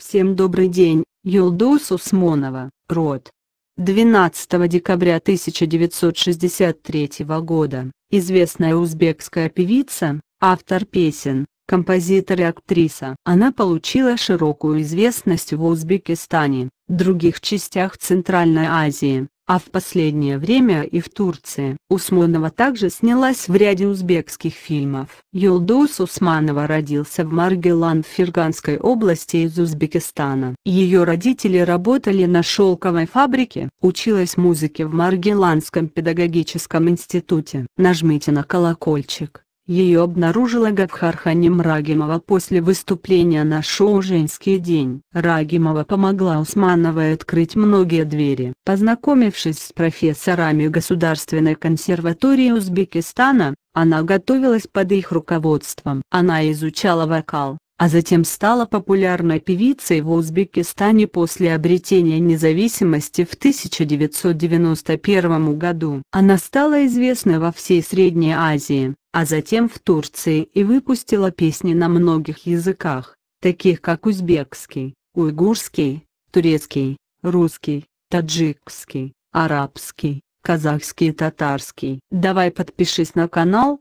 Всем добрый день, Юлдус Усмонова, род. 12 декабря 1963 года, известная узбекская певица, автор песен, композитор и актриса. Она получила широкую известность в Узбекистане, других частях Центральной Азии, а в последнее время и в Турции. Усманова также снялась в ряде узбекских фильмов. Юлдус Усманова родился в Маргелан Ферганской области из Узбекистана. Ее родители работали на шелковой фабрике. Училась музыке в Маргеланском педагогическом институте. Нажмите на колокольчик ее обнаружила Габхарханим Рагимова после выступления на шоу «Женский день». Рагимова помогла Усмановой открыть многие двери. Познакомившись с профессорами Государственной консерватории Узбекистана, она готовилась под их руководством. Она изучала вокал, а затем стала популярной певицей в Узбекистане после обретения независимости в 1991 году. Она стала известной во всей Средней Азии а затем в Турции и выпустила песни на многих языках, таких как узбекский, уйгурский, турецкий, русский, таджикский, арабский, казахский и татарский. Давай подпишись на канал,